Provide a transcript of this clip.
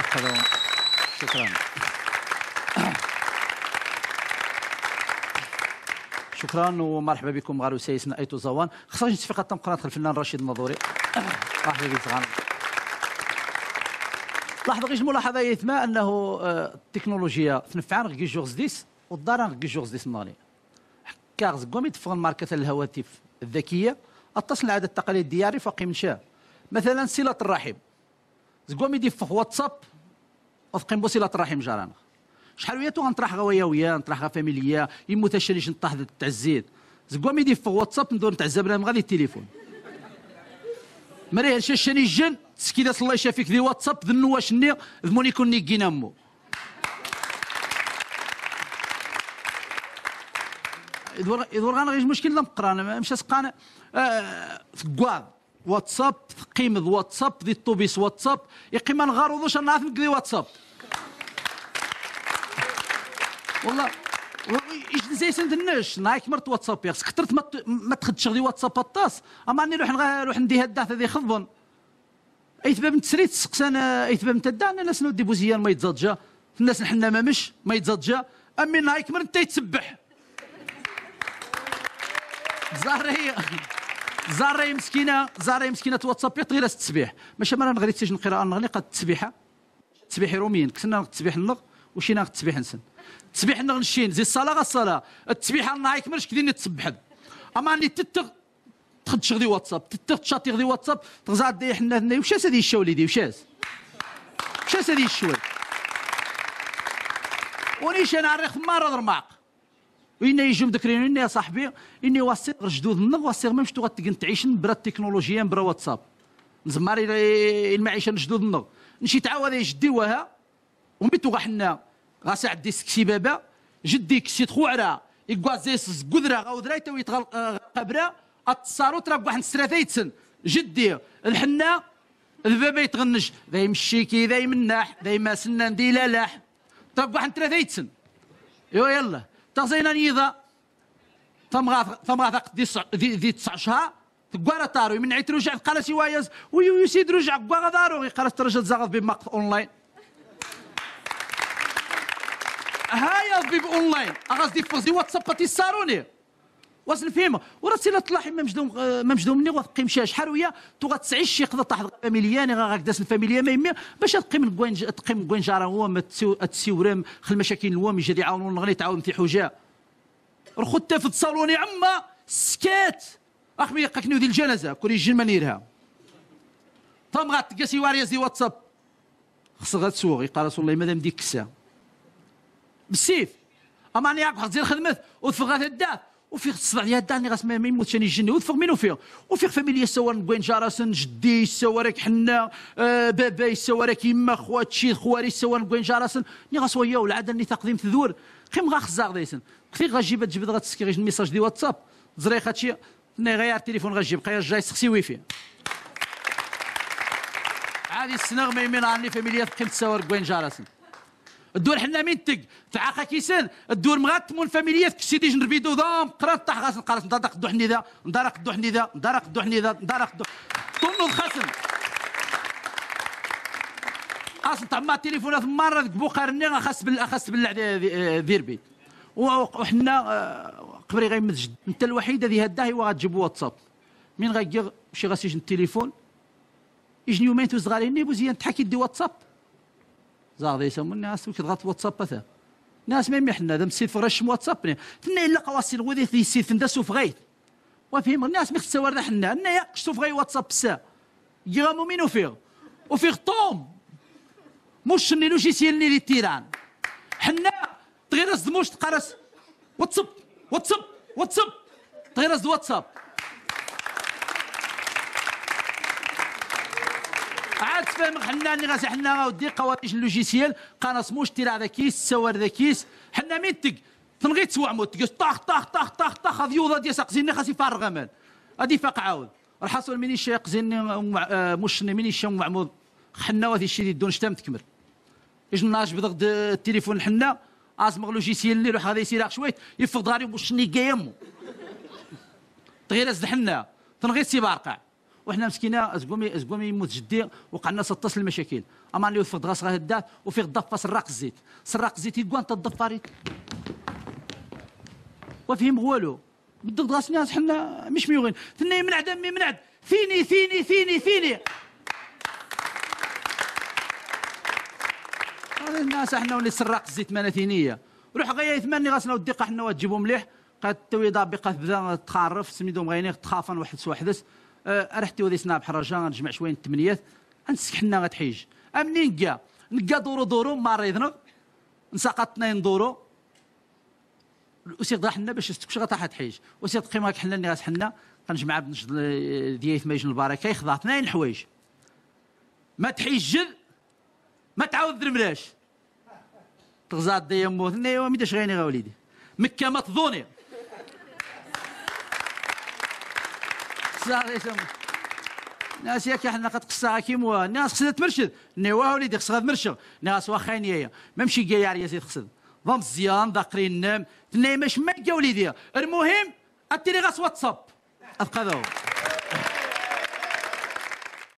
أخذوا شكرا شكرا ومرحبا بكم غارو سايسنا ايتو زوان نتفق تصفيقه تمقرات الفنان رشيد النظوري مرحبا بك زغان لاحظ غير ملاحظه يثما انه التكنولوجيا آه، تنفعان غي جوغز ديس والدار غي جوغز ديس مالي حكا غزكم يتفغن ماركه الهواتف الذكيه اتصل عاد التقاليد ديالي فقيم شاء مثلا صله الرحم زكوم يدي في واتساب وفق بصله الرحم جارنا شحال ويا تو غنطرح غوايا ويا نطرح غا فاميليا يمو شريش نطاح تعزيت زكوا ميدي في واتساب ندور نتعزى بلا غادي التليفون شاش شاني الجن سكيدة الله يشافيك ذي واتساب ذنو واش ني يكون ني كينا مو إذ غانا غير المشكل لا مقرانا مشا سقانا آه، ثقواض واتساب قيمض واتساب دي الطوبيس واتساب يقيم نغارضوش نعرف نقضي واتساب والله ايش أنت النش نايك مرت واتساب ياس كثرت ما تخدش غادي واتساب الطاس اما راني نروح نروح ندي هاد الدعثه ذي خضبن اي ثباب تسريت سقسان اي ثباب تدع انا ناس نودي بوزيان ما يتزادجا الناس نحنا ما مش ما يتزادجا امي نايك مرت تيتسبح زهريه زاري مسكينه زاري مسكينه تواتسابيت غير التسبيح ماشي مرة نغري تسجن القراءه نغني قد التسبيحه التسبيح روميين كنا التسبيح النغ وشينا التسبيح نسن التسبيح النغ نشين زي الصلاه غا الصلاه التسبيحه نايك مرش كديني نتسبح اما اني تتغ تخد غدي واتساب تتغ تشاطي غدي واتساب تغزا دي حنا هنا وشاس هذه الشا وليدي وشاس وشاس هذه الشوال ونيش انا عريخ مار معاق وين يجيو مذكرين وين يا صاحبي اني واسير جدود النغ واسير ميم شتو غتقن تعيش برا التكنولوجيا برا واتساب نزمار المعيشه رجدود النغ نشي تعاود جدي وها وميتو غحنا غا ساعدي سكسي بابا جدي كسي تخوعرا يكوازيس قدرة غاودرا يتوي آه، قبرا التصارو تراب واحد السراثة يتسن جدي الحنا البابا يتغنج ذا كي ذا يمناح ذا يماسنا ندي لالاح تراب واحد ثلاثة يتسن ايوا يلا تغزينا نيضا ثمغاثق ذي ذي تسع شهر تقوارا طارو من عيت رجع قال سي وايز وي وي سيد رجع قوارا دارو قال ترجع زغط بمقف اونلاين هاي بيب اونلاين اغاز دي فوزي واتساب تي واش فيما ورا سي طلع ما مجدوم ممجدوم مني وقيم شي شحال ويا تو غتسعيش شي قضا طاح الفاميليان انا غاك الفاميليان ما يمي باش تقيم كوين تقيم كوين جاره هو ما تسيورم خل المشاكل هو من جدي عاونون غني تعاون في حوجه رخدت في الصالون يا عما سكات اخ مي يقاك نودي الجنازه كوري الجن ما نيرها طام غاتقاسي واريز دي واتساب خص غتسوغ قال رسول الله مادام ديك الساعه بالسيف اما انا يعرف خدمت وتفغات الداف وفيغ تصدع ليا داني غاس ما يموتش انا الجن وفيغ منو وفيغ وفيغ فاميليا سوار نكوين جارسن جدي سوارك حنا آه باباي سوارك يما خواتشي خواري سوار نكوين جارسن ني غاس ويا والعاده اللي تقديم تدور قيم غا خزار ديسن كفي غاجيب تجبد غتسكريج الميساج دي واتساب زريخ هادشي ني غير التليفون غاجيب قيا جاي سخسي ويفي عادي السنغ ما يمين عني فاميليا ثقيل سوار كوين جارسن الدور حنا مين في تعاقا كيسان الدور مغات مون فاميليات كسيدي جنربي دو دام قرات طاح غاس القرص ندرق دو حنيده ندرق دو حنيده ندرق دو حنيده ندرق دو طنو الخصم خاص تعما التليفونات مره ذك بوقرني خاص بال خاص باللع ذيربي وحنا آه، قبري غير مسجد انت الوحيده ذي هدا هو غتجيب واتساب مين غيجي شي غاسيج التليفون يجني يومين تو صغارين ني بوزيان تحكي دي واتساب زار ذي يسمون ناس وكضغط واتساب ثا ناس ما يمحنا ذم سيد فرش واتساب تنا إلا قواصي الوذي في سيد ثندا سوف غيت وفيهم الناس مخت سوار حنا أنا يقش سوف غي واتساب سا يغامو مين وفيغ وفيغ طوم مش نينو شي سيلني لي تيران حنا تغير الزموش تقرس واتساب واتساب واتساب تغير الزواتساب عاد تفهم حنا اللي غاس حنا ودي قواريج اللوجيسيال قناص موش تير هذا كيس سوار ذا كيس حنا مين تك تنغي تسوى عمود تك طاخ طاخ طاخ طاخ طاخ هذ يوضا ديال ساقزيني خاص يفارغ امان هادي فاق عاود الحصول مين شي قزيني مش آه، مين شي معمود حنا وهذا الشيء اللي دون شتام تكمل اجنا ناش بضغط التليفون حنا اسمغ لوجيسيال اللي روح هذا يسير شويت يفض غاري وشني قيمو تغير حنا تنغي سي بارقع وحنا مسكينه ازقومي ازقومي موت جدي وقعنا 16 المشاكل اما اللي وفد غاس هدات وفي الضفه سراق الزيت سراق الزيت يقوان تضفري وفهم والو بالضبط غاس الناس حنا مش ميوغين ثني عدم من منعد فيني فيني فيني فيني الناس احنا ولي سراق الزيت ماناثينيه روح غاية ثماني غاسنا والدقه حنا وتجيبو مليح قد توي ضابقة بدا تخارف سميدو مغينيغ تخافن واحد سواحدس آه، ارحتي وذي سناب حرجه نجمع شويه الثمنيات حنا غتحيج امنين نكا نكا دورو دورو مريضنا نسقطنا ندورو وسيد حنا باش تكش غطاح تحيج وسيد قيمه حنا اللي غتحنا كنجمع بنجد ديال ماجن البركه يخضع اثنين حوايج ما تحيج ما تعاود درملاش تغزا ديا موت نيوا ميداش غيني غا وليدي مكه ما تظوني ناس ياك حنا قد قصا كيموا ناس خصها تمرشد نيوا وليدي خصها تمرشد ناس واخا نيايا ما مشي كايا عليا زيد خصد ضم مزيان داقري النام تنايا تنايماش ما كا وليدي المهم التيلي غاس واتساب اثقذوه